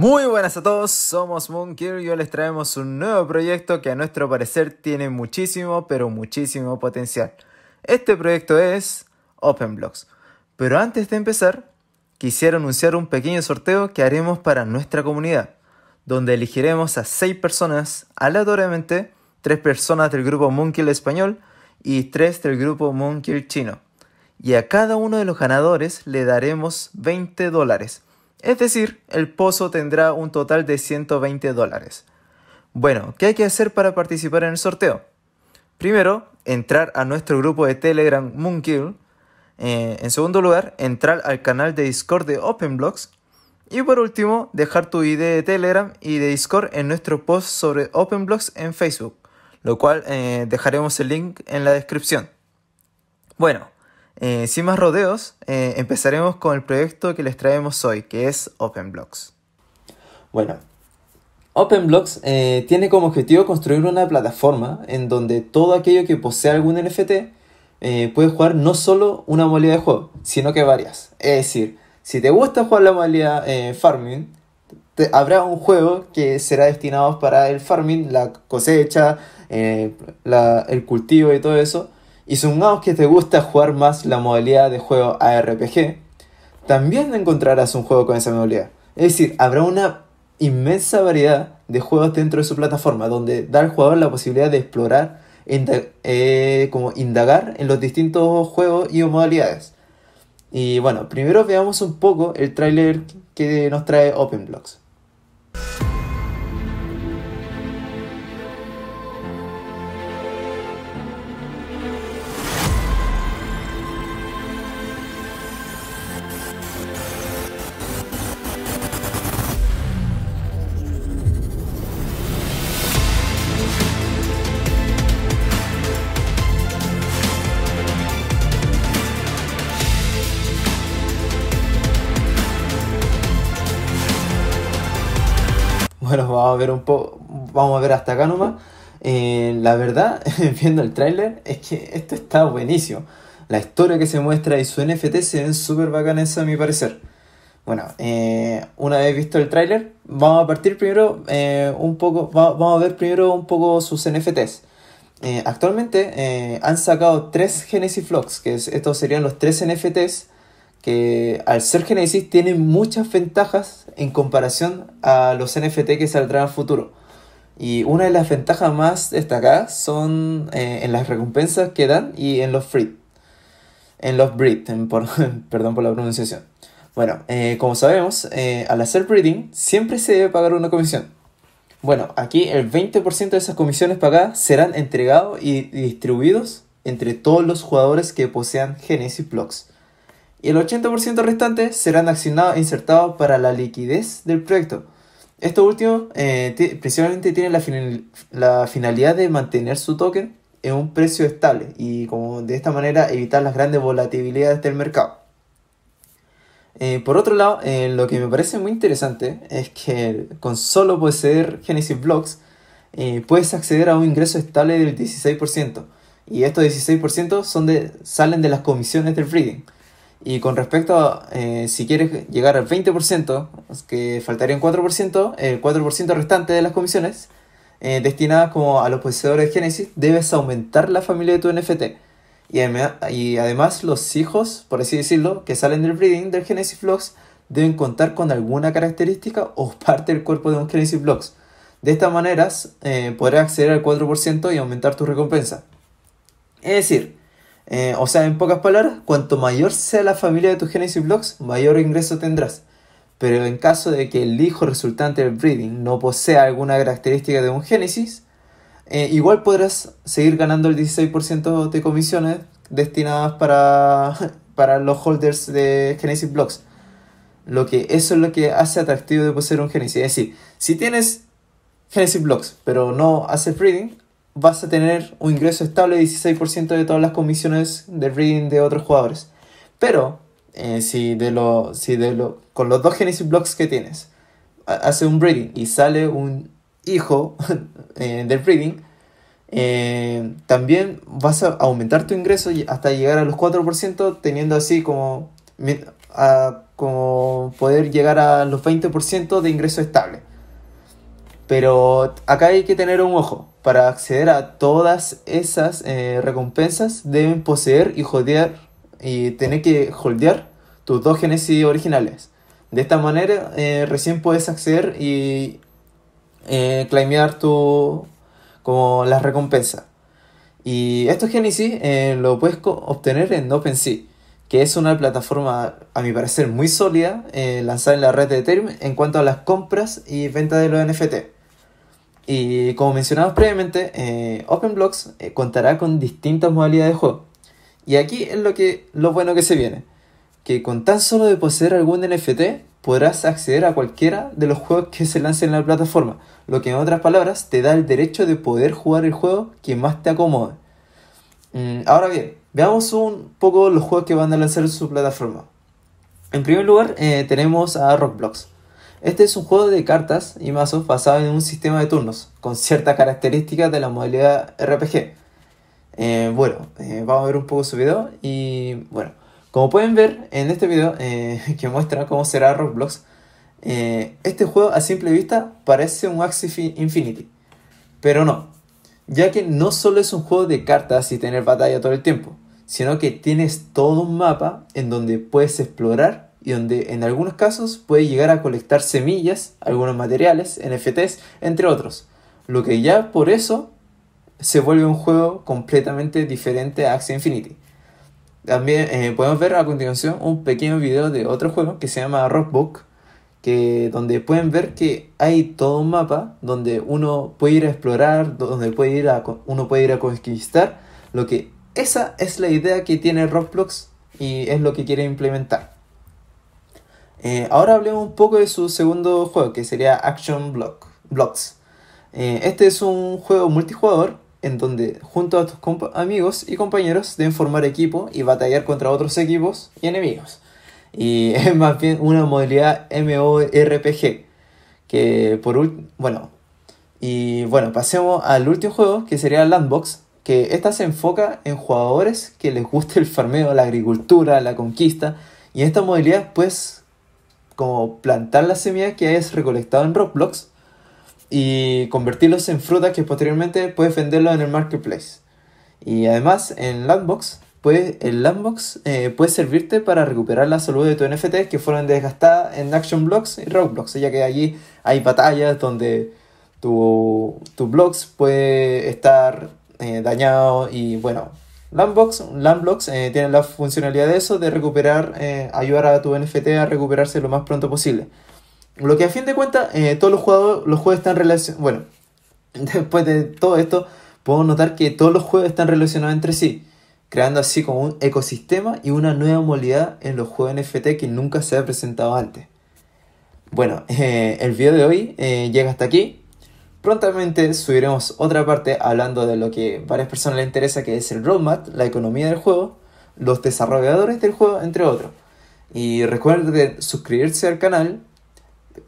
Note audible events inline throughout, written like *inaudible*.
Muy buenas a todos, somos MoonKill y hoy les traemos un nuevo proyecto que a nuestro parecer tiene muchísimo, pero muchísimo potencial. Este proyecto es OpenBlocks. Pero antes de empezar, quisiera anunciar un pequeño sorteo que haremos para nuestra comunidad, donde elegiremos a 6 personas aleatoriamente, 3 personas del grupo MoonKill español y 3 del grupo MoonKill chino. Y a cada uno de los ganadores le daremos 20 dólares es decir, el pozo tendrá un total de 120 dólares. Bueno, ¿qué hay que hacer para participar en el sorteo? Primero, entrar a nuestro grupo de Telegram Moonkill. Eh, en segundo lugar, entrar al canal de Discord de OpenBlocks. Y por último, dejar tu ID de Telegram y de Discord en nuestro post sobre OpenBlocks en Facebook, lo cual eh, dejaremos el link en la descripción. Bueno, eh, sin más rodeos, eh, empezaremos con el proyecto que les traemos hoy, que es OpenBlocks. Bueno, OpenBlocks eh, tiene como objetivo construir una plataforma en donde todo aquello que posee algún NFT puede jugar no solo una modalidad de juego, sino que varias. Es decir, si te gusta jugar la modalidad farming, habrá un juego que será destinado para el farming, la cosecha, el cultivo y todo eso y sumamos que te gusta jugar más la modalidad de juego ARPG, también encontrarás un juego con esa modalidad. Es decir, habrá una inmensa variedad de juegos dentro de su plataforma, donde da al jugador la posibilidad de explorar, eh, como indagar en los distintos juegos y modalidades. Y bueno, primero veamos un poco el tráiler que nos trae OpenBlocks. Bueno, vamos a ver un poco, vamos a ver hasta acá nomás. Eh, la verdad, *laughs* viendo el tráiler, es que esto está buenísimo. La historia que se muestra y su NFT se ven súper bacanas a mi parecer. Bueno, eh, una vez visto el tráiler, vamos a partir primero eh, un poco, vamos a ver primero un poco sus NFTs. actualmente han sacado tres Genesis Flocks, que estos serían los tres NFTs al ser Genesis tiene muchas ventajas en comparación a los NFT que saldrán al futuro. Y una de las ventajas más destacadas son eh, en las recompensas que dan y en los free. En los breed, *laughs* perdón por la pronunciación. Bueno, eh, como sabemos, eh, al hacer breeding siempre se debe pagar una comisión. Bueno, aquí el 20% de esas comisiones pagadas serán entregados y distribuidos entre todos los jugadores que posean Genesis Blocks y el 80% restante serán accionados e insertados para la liquidez del proyecto. Esto último eh, principalmente tiene la, finalidad de mantener su token en un precio estable y como de esta manera evitar las grandes volatilidades del mercado. Eh, por otro lado, eh, lo que me parece muy interesante es que con solo poseer Genesis Blocks puedes acceder a un ingreso estable del 16% y estos 16% son de, salen de las comisiones del trading. Y con respecto a eh, si quieres llegar al 20%, que faltaría un 4%, el 4% restante de las comisiones eh, destinadas como a los poseedores de Genesis, debes aumentar la familia de tu NFT. Y, y además los hijos, por así decirlo, que salen del breeding del Genesis Flocks deben contar con alguna característica o *laughs* parte del cuerpo de un Genesis Blocks. De esta manera eh, podrás acceder al 4% y aumentar tu recompensa. Es decir, eh, o sea, en pocas palabras, cuanto mayor sea la familia de tus Genesis Blocks, mayor ingreso tendrás. Pero en caso de que el hijo resultante del breeding no posea alguna característica de un Genesis, eh, igual podrás seguir ganando el 16% de comisiones destinadas *laughs* para, los holders de Genesis Blocks. Lo que, eso es lo que hace atractivo de poseer un Genesis. Es decir, si tienes Genesis Blocks, pero no haces breeding, vas a tener un ingreso estable de 16% de todas las comisiones de reading de otros jugadores. Pero, eh, si, de lo, de con los dos Genesis Blocks que tienes, hace un breeding y sale un hijo *laughs* eh, del breeding, eh, también vas a aumentar tu ingreso hasta llegar a los 4%, teniendo así como, como poder llegar a los 20% de ingreso estable. Pero acá hay que tener un ojo para acceder a todas esas eh, recompensas deben poseer y jodear y tener que holdear tus dos Genesis originales. De esta manera eh, recién puedes acceder y claimar eh, claimear como las recompensas. Y estos Genesis lo puedes obtener en OpenSea, que es una plataforma a mi parecer muy sólida lanzada en la red de Ethereum en cuanto a las compras y ventas de los NFT. Y como mencionamos previamente, eh, OpenBlocks eh, contará con distintas modalidades de juego. Y aquí es lo, que, lo bueno que se viene, que con tan solo de poseer algún NFT podrás acceder a cualquiera de los juegos que se lancen en la plataforma, lo que en otras palabras te da el derecho de poder jugar el juego que más te acomode. Mm, ahora bien, veamos un poco los juegos que van a lanzar su plataforma. En primer lugar eh, tenemos a Roblox este es un juego de cartas y mazos basado en un sistema de turnos, con ciertas características de la modalidad RPG. Eh, bueno, eh, vamos a ver un poco su video y bueno, como pueden ver en este video eh, *laughs* que muestra cómo será Roblox, este juego a simple vista parece un Axie Infinity, pero no, ya que no solo es un juego de cartas y tener batalla todo el tiempo, sino que tienes todo un mapa en donde puedes explorar y donde en algunos casos puede llegar a colectar semillas, algunos materiales, NFTs, entre otros. Lo que ya por eso se vuelve un juego completamente diferente a Axie Infinity. También eh, podemos ver a continuación un pequeño video de otro juego que se llama Rockbook, que, donde pueden ver que hay todo un mapa donde uno puede ir a explorar, donde puede ir a, uno puede ir a conquistar, lo que esa es la idea que tiene Roblox y es lo que quiere implementar. Eh, ahora hablemos un poco de su segundo juego, que sería Action Block, Blocks. Eh, este es un juego multijugador en donde junto a tus amigos y compañeros deben formar equipo y batallar contra otros equipos y enemigos. Y *laughs* es más bien una modalidad MORPG. Que por bueno. Y bueno, pasemos al último juego, que sería Landbox, que esta se enfoca en jugadores que les guste el farmeo, la agricultura, la conquista. Y esta modalidad, pues, como plantar la semillas que hayas recolectado en Roblox y convertirlos en frutas que posteriormente puedes venderlo en el marketplace. Y además en Landbox, el Landbox eh, puede servirte para recuperar la salud de tus NFT que fueron desgastadas en Action Blocks y Roblox, ya que allí hay batallas donde tu, tu blocks puede estar eh, dañado y bueno, Landbox, Landblocks eh, tiene la funcionalidad de eso, de recuperar, eh, ayudar a tu NFT a recuperarse lo más pronto posible. Lo que a fin de cuentas, eh, todos los, los juegos están relacionados. Bueno, *laughs* después de todo esto, puedo notar que todos los juegos están relacionados entre sí, creando así como un ecosistema y una nueva modalidad en los juegos NFT que nunca se ha presentado antes. Bueno, *laughs* el video de hoy llega hasta aquí. Prontamente subiremos otra parte hablando de lo que a varias personas les interesa, que es el roadmap, la economía del juego, los desarrolladores del juego, entre otros. Y recuerden suscribirse al canal,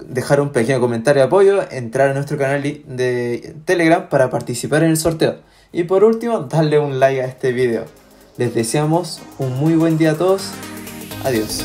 dejar un pequeño comentario de apoyo, entrar a nuestro canal de Telegram para participar en el sorteo. Y por último, darle un like a este video. Les deseamos un muy buen día a todos. Adiós.